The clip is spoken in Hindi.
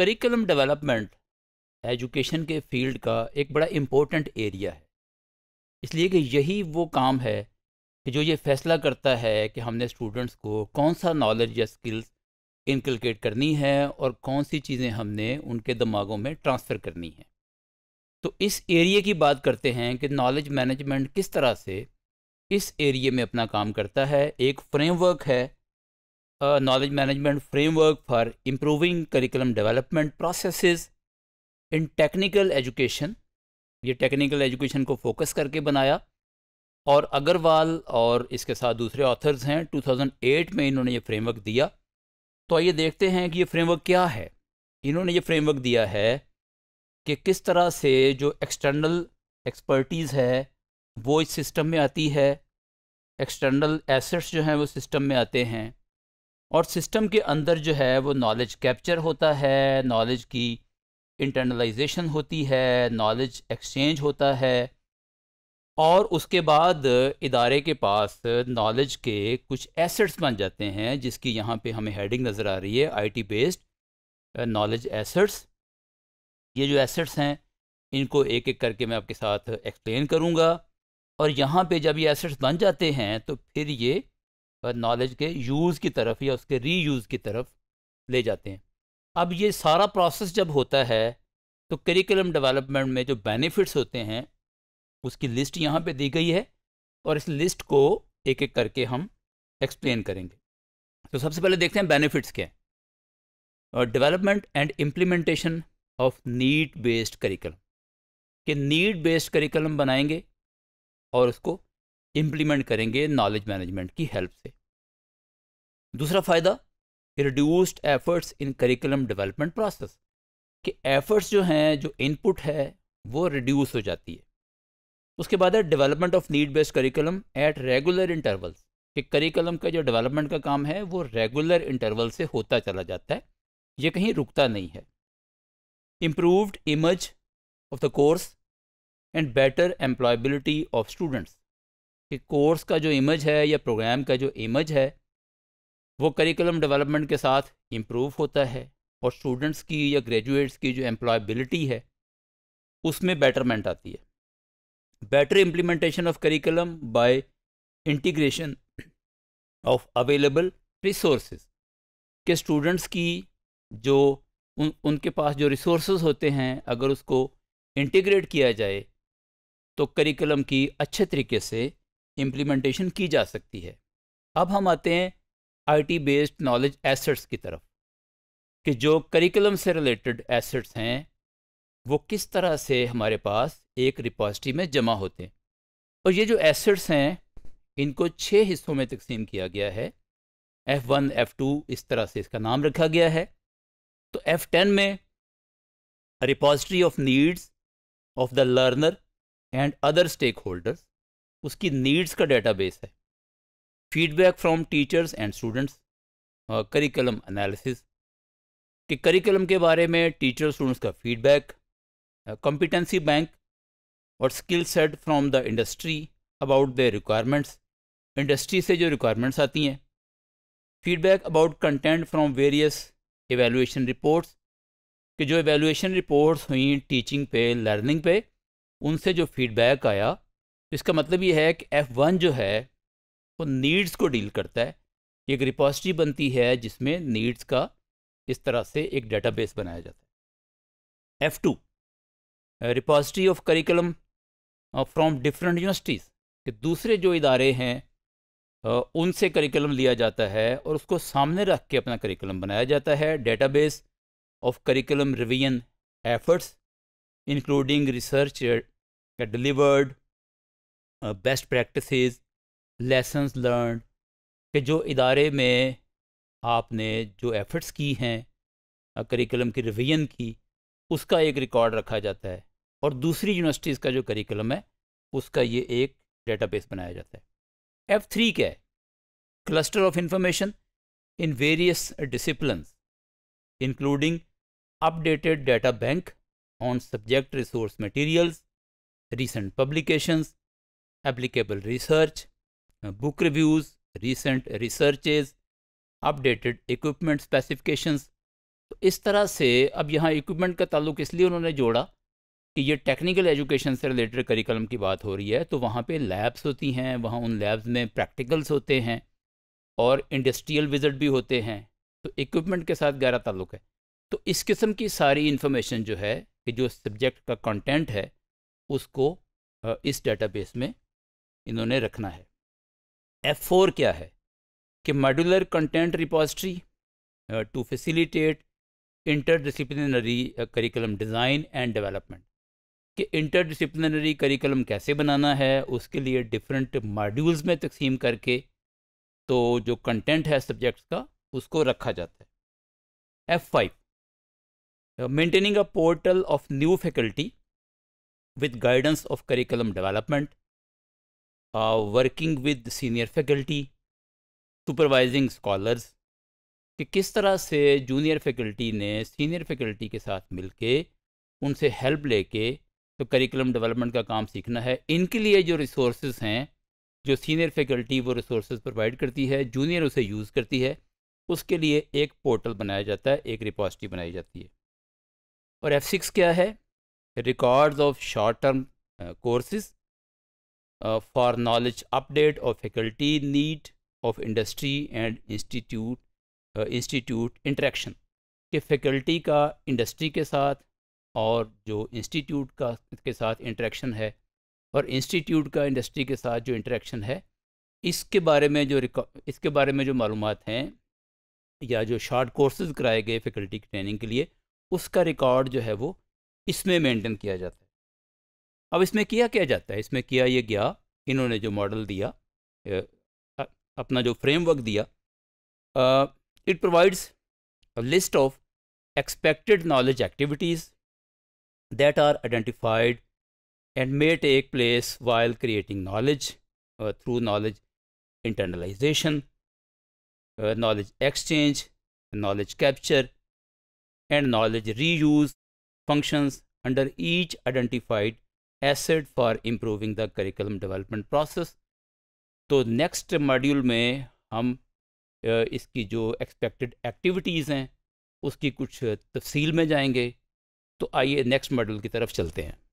करिकुलम डेवलपमेंट एजुकेशन के फील्ड का एक बड़ा इम्पोर्टेंट एरिया है इसलिए कि यही वो काम है कि जो ये फैसला करता है कि हमने स्टूडेंट्स को कौन सा नॉलेज या स्किल्स इनकलकेट करनी है और कौन सी चीज़ें हमने उनके दिमागों में ट्रांसफ़र करनी है तो इस एरिए की बात करते हैं कि नॉलेज मैनेजमेंट किस तरह से इस एरिए में अपना काम करता है एक फ्रेमवर्क है a knowledge management framework for improving curriculum development processes in technical education ये technical education को focus करके बनाया और अग्रवाल और इसके साथ दूसरे ऑथर्स हैं 2008 में इन्होंने ये फ्रेमवर्क दिया तो आइए देखते हैं कि ये फ्रेमवर्क क्या है इन्होंने ये फ्रेमवर्क दिया है कि किस तरह से जो एक्सटर्नल एक्सपर्टीज़ है वो इस सिस्टम में आती है एक्सटर्नल एसेट्स जो हैं वो सिस्टम में आते हैं और सिस्टम के अंदर जो है वो नॉलेज कैप्चर होता है नॉलेज की इंटरनलाइजेशन होती है नॉलेज एक्सचेंज होता है और उसके बाद इदारे के पास नॉलेज के कुछ एसेट्स बन जाते हैं जिसकी यहाँ पे हमें हेडिंग नज़र आ रही है आईटी बेस्ड नॉलेज एसेट्स ये जो एसेट्स हैं इनको एक एक करके मैं आपके साथ एक्सप्लेन करूँगा और यहाँ पे जब ये एसेट्स बन जाते हैं तो फिर ये नॉलेज के यूज़ की तरफ या उसके री यूज़ की तरफ ले जाते हैं अब ये सारा प्रोसेस जब होता है तो करिकुलम डेवलपमेंट में जो बेनिफिट्स होते हैं उसकी लिस्ट यहाँ पे दी गई है और इस लिस्ट को एक एक करके हम एक्सप्लेन करेंगे तो सबसे पहले देखते हैं बेनिफिट्स क्या हैं और development and implementation of need based curriculum कि नीट बेस्ड करिकुलम बनाएंगे और उसको इम्प्लीमेंट करेंगे नॉलेज मैनेजमेंट की हेल्प से दूसरा फ़ायदा reduced efforts in curriculum development process कि एफर्ट्स जो हैं जो इनपुट है वो रिड्यूस हो जाती है उसके बाद है development of need based curriculum at regular intervals कि करिकुलम का जो डेवलपमेंट का काम है वो रेगुलर इंटरवल से होता चला जाता है ये कहीं रुकता नहीं है improved image of the course and better employability of students कि कोर्स का जो इमेज है या प्रोग्राम का जो इमेज है वो करिकुलम डेवलपमेंट के साथ इम्प्रूव होता है और स्टूडेंट्स की या ग्रेजुएट्स की जो एम्प्लॉयबिलिटी है उसमें बेटरमेंट आती है better implementation of curriculum by integration of available resource के स्टूडेंट्स की जो उन उनके पास जो रिसोर्स होते हैं अगर उसको इंटीग्रेट किया जाए तो करिकुलम की अच्छे तरीके से इम्प्लीमेंटेशन की जा सकती है अब हम आते हैं आईटी बेस्ड नॉलेज एसेट्स की तरफ कि जो करिकुलम से रिलेटेड एसेट्स हैं वो किस तरह से हमारे पास एक रिपॉजिटरी में जमा होते हैं और ये जो एसेट्स हैं इनको छः हिस्सों में तकसीम किया गया है एफ़ वन एफ़ टू इस तरह से इसका नाम रखा गया है तो एफ़ टेन में repository of needs of the learner and other stakeholders उसकी नीड्स का डेटाबेस है feedback from teachers and students curriculum analysis कि करिकुलम के बारे में टीचर स्टूडेंट्स का फीडबैक कॉम्पिटेंसी बैंक और skill set from the industry about the requirements industry से जो रिक्वायरमेंट्स आती हैं feedback about content from various evaluation reports कि जो एवेलुएशन रिपोर्ट्स हुई टीचिंग पे लर्निंग पे उनसे जो फीडबैक आया इसका मतलब ये है कि एफ़ वन जो है वो नीड्स को डील करता है एक रिपोजिटरी बनती है जिसमें नीड्स का इस तरह से एक डेटाबेस बनाया जाता है F two repository of curriculum from different universities के दूसरे जो इदारे हैं उनसे करिकुलम लिया जाता है और उसको सामने रख के अपना करिकुलम बनाया जाता है database of curriculum revision efforts including research delivered best practices lesson learn कि जो इदारे में आपने जो एफ़र्ट्स की हैं करिकुलम की रिवीजन की उसका एक रिकॉर्ड रखा जाता है और दूसरी यूनिवर्सिटीज़ का जो करिकुलम है उसका ये एक डेटाबेस बनाया जाता है एफ़ थ्री क्या है cluster of information in various discipline including updated data bank on subject resource materials recent publications applicable research, uh, book reviews, recent researches, updated equipment specifications. तो इस तरह से अब यहाँ equipment का ताल्लुक इसलिए उन्होंने जोड़ा कि ये टेक्निकल एजुकेशन से रिलेटेड करिकलम की बात हो रही है तो वहाँ पे लैब्स होती हैं वहाँ उन लैब्स में प्रैक्टिकल्स होते हैं और इंडस्ट्रियल विजिट भी होते हैं तो इक्विपमेंट के साथ गहरा ताल्लुक है तो इस किस्म की सारी इन्फॉर्मेशन जो है कि जो सब्जेक्ट का कंटेंट है उसको इस डेटाबेस में इन्होंने रखना है एफ फोर क्या है कि modular content repository to facilitate disciplinary curriculum design and development कि इंटर डिसिप्लिनरी करिकुलम कैसे बनाना है उसके लिए डिफरेंट मॉड्यूल्स में तकसीम करके तो जो कंटेंट है सब्जेक्ट्स का उसको रखा जाता है F five maintaining a portal of new faculty with guidance of curriculum development working with senior faculty supervising scholars कि किस तरह से जूनियर फैकल्टी ने सीनियर फैकल्टी के साथ मिलके उनसे हेल्प लेके तो करिकुलम डेवलपमेंट का काम सीखना है इनके लिए जो रिसोर्स हैं जो सीनियर फैकल्टी वो रिसोर्स प्रोवाइड करती है जूनियर उसे यूज़ करती है उसके लिए एक पोर्टल बनाया जाता है एक रिपॉजिटरी बनाई जाती है और एफ सिक्स क्या है records of short term courses for knowledge update और faculty need of industry and institute institute uh, uh के फैकल्टी का इंडस्ट्री के साथ और जो इंस्टीट्यूट का के साथ इंटरेक्शन है और इंस्टीट्यूट का इंडस्ट्री के साथ जो इंटरेक्शन है इसके बारे में जो इसके बारे में जो मालूम हैं या जो शार्ट कोर्सेज कराए गए फैकल्टी की ट्रेनिंग के लिए उसका रिकॉर्ड जो है वो इसमें मेंटेन किया जाता है अब इसमें किया क्या जाता है इसमें किया ये गया इन्होंने जो मॉडल दिया अपना जो फ्रेमवर्क दिया it provides list of expected knowledge activities that are identified and may take place while creating knowledge through knowledge internalization knowledge exchange knowledge capture and knowledge reuse functions under each identified asset for improving the curriculum development process तो नेक्स्ट मॉड्यूल में हम इसकी जो एक्सपेक्टेड एक्टिविटीज़ हैं उसकी कुछ तफसील में जाएंगे तो आइए नेक्स्ट मॉड्यूल की तरफ चलते हैं